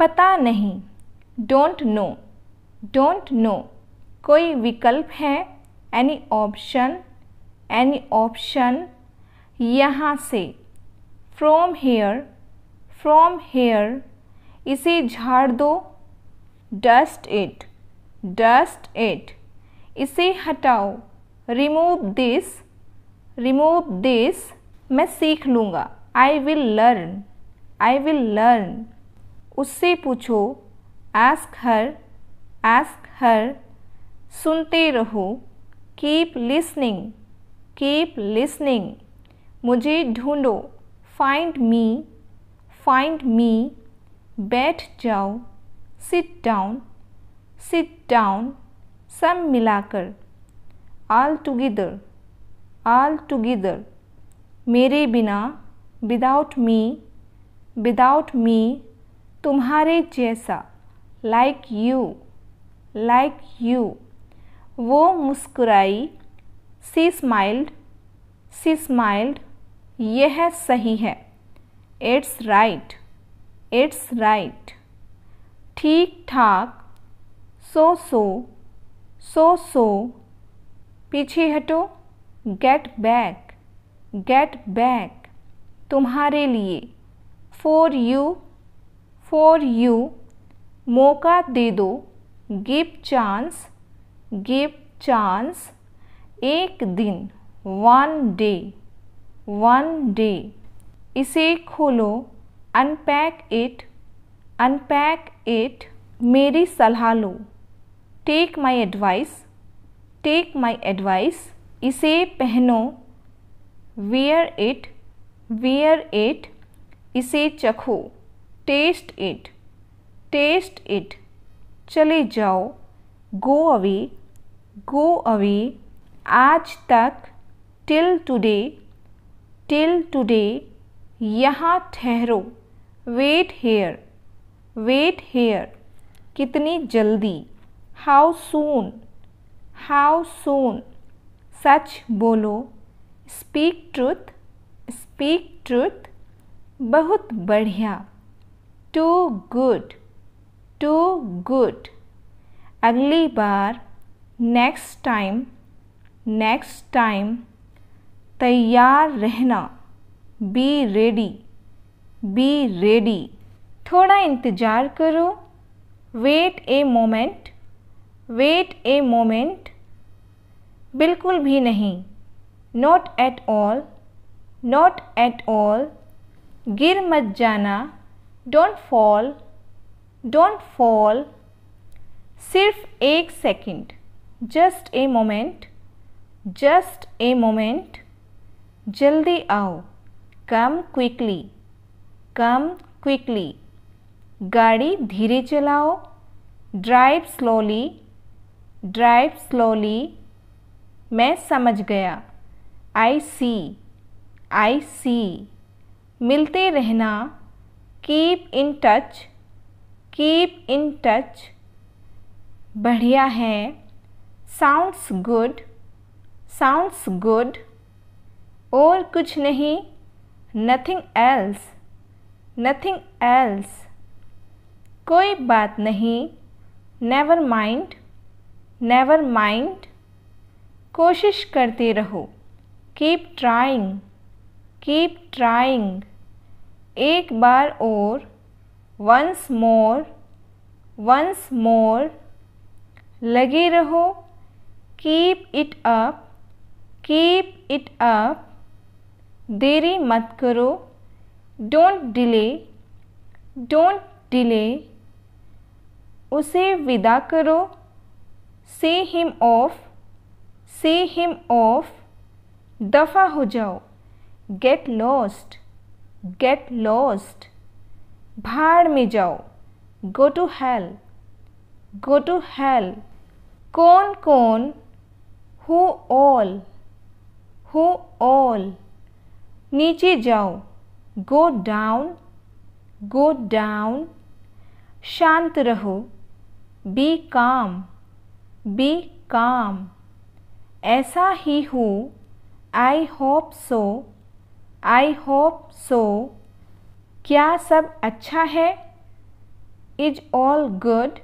पता नहीं don't know don't know कोई विकल्प है एनी ऑप्शन एनी ऑप्शन यहाँ से फ्रॉम हेयर फ्रॉम हेयर इसे झाड़ दो डस्ट इट डस्ट इट इसे हटाओ रिमूव दिस रिमूव दिस मैं सीख लूँगा I will learn I will learn उससे पूछो आस्क हर आस्क हर सुनते रहो कीप लिसनिंग कीप लिसनिंग मुझे ढूंढो फाइंड मी फाइंड मी बैठ जाओ सिट डाउन सिट डाउन सब मिलाकर ऑल टुगेदर ऑल टुगेदर मेरे बिना विदाउट मी विदाउट मी तुम्हारे जैसा लाइक यू लाइक यू वो मुस्कुराई सी स्माइल्ड सी स्माइल्ड यह सही है इट्स राइट इट्स राइट ठीक ठाक सो सो सो सो पीछे हटो गेट बैक गेट बैक तुम्हारे लिए फॉर यू फॉर यू मौका दे दो गिव चांस गिव चांस एक दिन वन डे वन डे इसे खोलो अनपैक इट अनपैक इट मेरी सलाह लो take my advice take my advice इसे पहनो वेयर इट वेयर इट इसे चखो टेस्ट इट टेस्ट इट चले जाओ गो अवे गो अवे आज तक टिल टुडे टिल टुडे यहाँ ठहरो वेट हेयर वेट हेयर कितनी जल्दी हाउ सून हाउ सून सच बोलो स्पीक ट्रुथ स्पीक ट्रुथ बहुत बढ़िया टू गुड टू गुड अगली बार नेक्स्ट टाइम नेक्स्ट टाइम तैयार रहना बी रेडी बी रेडी थोड़ा इंतज़ार करो wait a moment wait a moment बिल्कुल भी नहीं not at all not at all गिर मत जाना डोंट फॉल डोंट फॉल सिर्फ एक second just a moment just a moment जल्दी आओ कम क्विकली कम क्विकली गाड़ी धीरे चलाओ ड्राइव स्लोली ड्राइव स्लोली मैं समझ गया आई सी आई सी मिलते रहना keep in touch keep in touch बढ़िया है साउंड्स गुड साउंड्स गुड और कुछ नहीं नथिंग एल्स नथिंग एल्स कोई बात नहीं नेवर माइंड नेवर माइंड कोशिश करते रहो कीप ट्राइंग कीप ट्राइंग एक बार और वंस मोर वंस मोर लगे रहो keep it up keep it up देरी मत करो डोंट डिले डोंट डिले उसे विदा करो see him off see him off दफ़ा हो जाओ गेट लॉस्ट गेट लॉस्ट भाड़ में जाओ go to hell go to hell कौन कौन हु ऑल हु ऑल नीचे जाओ गो डाउन गो डाउन शांत रहो बी काम बी काम ऐसा ही हूँ I hope so I hope so क्या सब अच्छा है is all good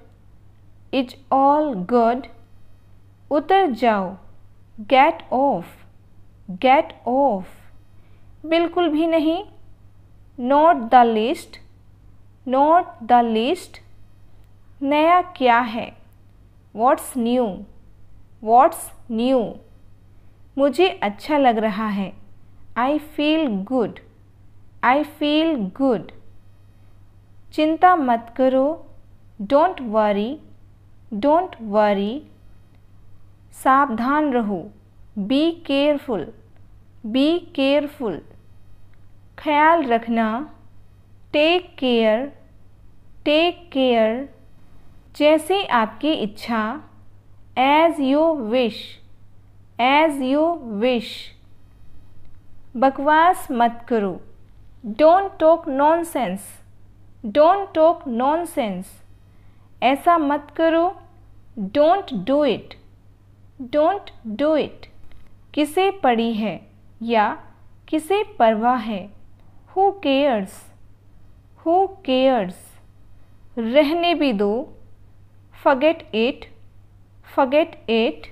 is all good उतर जाओ गेट ऑफ गेट ऑफ बिल्कुल भी नहीं note the list note the list नया क्या है वॉट्स न्यू व्हाट्स न्यू मुझे अच्छा लग रहा है I feel good. I feel good. चिंता मत करो डोंट वरी डोंट वरी सावधान रहो बी केयरफुल बी केयरफुल ख्याल रखना टेक केयर टेक केयर जैसे आपकी इच्छा as you wish as you wish बकवास मत करो don't talk nonsense don't talk nonsense ऐसा मत करो don't do it don't do it किसे पड़ी है या किसे परवाह है हु केयर्स हु केयर्स रहने भी दो फगेट इट फगेट इट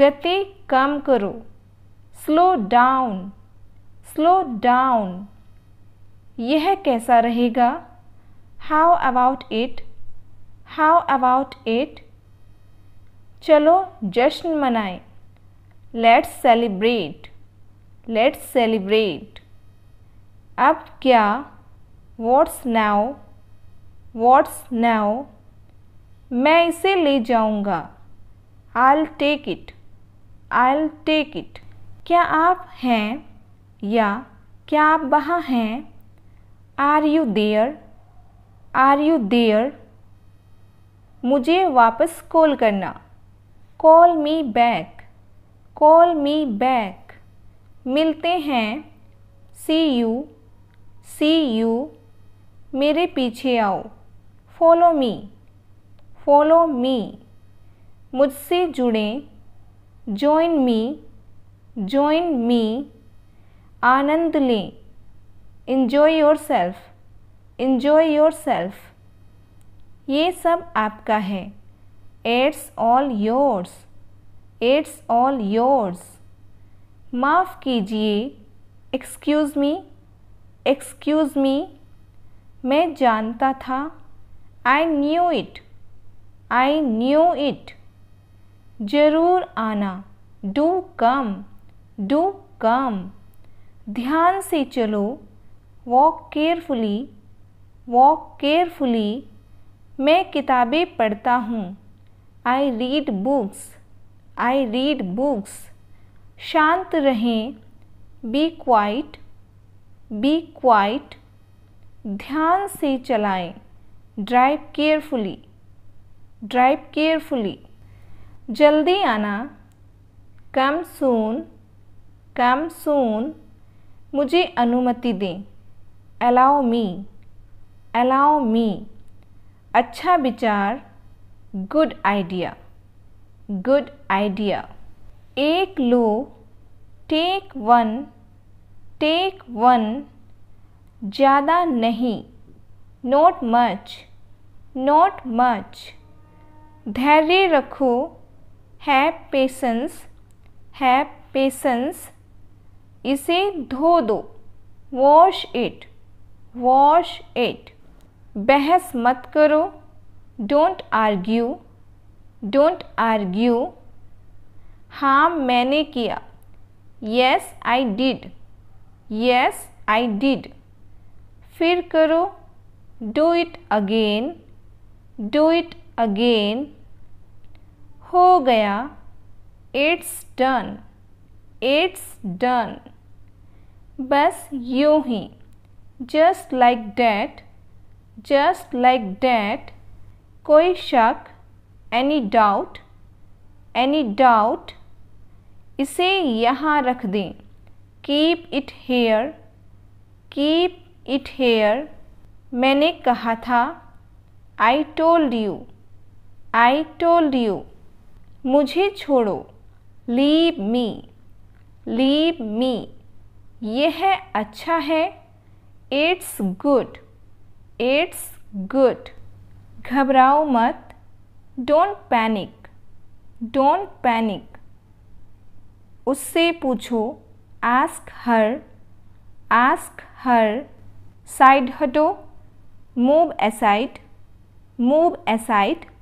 गति कम करो स्लो डाउन स्लो डाउन यह कैसा रहेगा how about it how about it चलो जश्न मनाएं लेट्स सेलिब्रेट लेट्स सेलिब्रेट अब क्या वॉट्स नाउ वॉट्स नाउ मैं इसे ले जाऊंगा I take it I take it क्या आप हैं या क्या आप वहाँ हैं are you there are you there मुझे वापस कॉल करना call me back call me back मिलते हैं सी यू सी यू मेरे पीछे आओ फॉलो मी फॉलो मी मुझसे जुड़ें ज्वाइन मी join me आनंद लें enjoy yourself enjoy yourself ये सब आपका है it's all yours it's all yours माफ़ कीजिए एक्सक्यूज़ मी एक्सक्यूज़ मी मैं जानता था I knew it I knew it ज़रूर आना डू कम डू कम ध्यान से चलो वॉक केयरफुली वॉक केयरफुली मैं किताबें पढ़ता हूँ I read books I read books शांत रहें बी क्वाइट बी क्वाइट ध्यान से चलाएं ड्राइव केयरफुली ड्राइव केयरफुली जल्दी आना कम सून कम सून मुझे अनुमति दें अलाउ मी अलाउ मी अच्छा विचार गुड आइडिया गुड आइडिया एक लो टेक वन टेक वन ज़्यादा नहीं नोट मच नोट मच धैर्य रखो हैव पेशेंस हैव पेशेंस इसे धो दो वॉश इट वॉश इट बहस मत करो डोंट आर्ग्यू डोंट आर्ग्यू हाँ मैंने किया yes I did yes I did फिर करो do it again do it again हो गया इट्स डन इट्स डन बस यूं ही just like that just like that कोई शक एनी डाउट एनी डाउट इसे यहाँ रख दें keep it here keep it here मैंने कहा था I told you I told you मुझे छोड़ो लीव मी लीव मी यह है अच्छा है इट्स गुड इट्स गुड घबराओ मत डोंट पैनिक डोंट पैनिक उससे पूछो ask her ask her side हटो मूव एसाइड मूव एसाइड